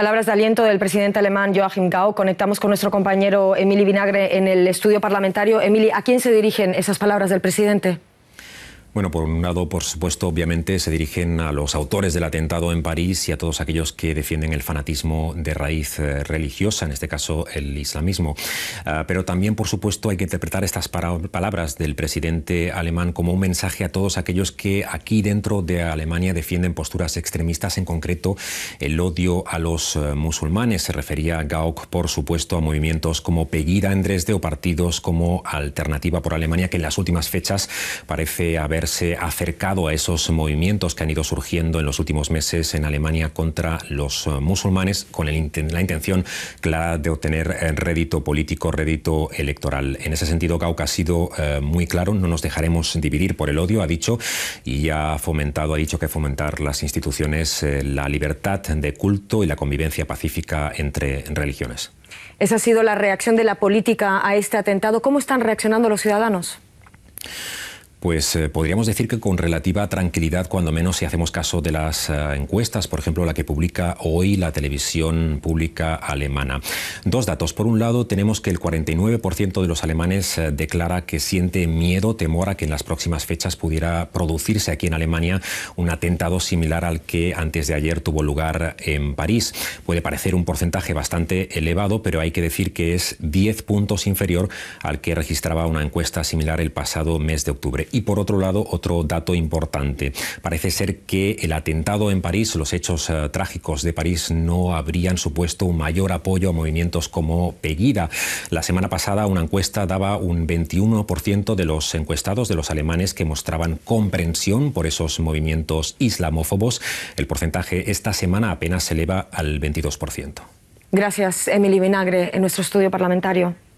palabras de aliento del presidente alemán Joachim Gau. Conectamos con nuestro compañero Emily Vinagre en el estudio parlamentario. Emily, ¿a quién se dirigen esas palabras del presidente? Bueno, por un lado, por supuesto, obviamente se dirigen a los autores del atentado en París y a todos aquellos que defienden el fanatismo de raíz eh, religiosa, en este caso el islamismo. Ah, pero también, por supuesto, hay que interpretar estas palabras del presidente alemán como un mensaje a todos aquellos que aquí dentro de Alemania defienden posturas extremistas, en concreto el odio a los eh, musulmanes. Se refería Gauck, por supuesto, a movimientos como Pegida en Dresde o partidos como Alternativa por Alemania, que en las últimas fechas parece haber acercado a esos movimientos que han ido surgiendo en los últimos meses en Alemania contra los eh, musulmanes con la intención clara de obtener eh, rédito político, rédito electoral. En ese sentido, cauca ha sido eh, muy claro, no nos dejaremos dividir por el odio, ha dicho, y ha fomentado, ha dicho que fomentar las instituciones, la libertad de culto y la convivencia pacífica entre religiones. Esa ha sido la reacción de la política a este atentado. ¿Cómo están reaccionando los ciudadanos? Pues eh, podríamos decir que con relativa tranquilidad, cuando menos si hacemos caso de las eh, encuestas, por ejemplo, la que publica hoy la televisión pública alemana. Dos datos. Por un lado, tenemos que el 49% de los alemanes eh, declara que siente miedo, temor a que en las próximas fechas pudiera producirse aquí en Alemania un atentado similar al que antes de ayer tuvo lugar en París. Puede parecer un porcentaje bastante elevado, pero hay que decir que es 10 puntos inferior al que registraba una encuesta similar el pasado mes de octubre. Y por otro lado, otro dato importante. Parece ser que el atentado en París, los hechos eh, trágicos de París, no habrían supuesto un mayor apoyo a movimientos como Pegida. La semana pasada una encuesta daba un 21% de los encuestados de los alemanes que mostraban comprensión por esos movimientos islamófobos. El porcentaje esta semana apenas se eleva al 22%. Gracias, Emily Vinagre, en nuestro estudio parlamentario.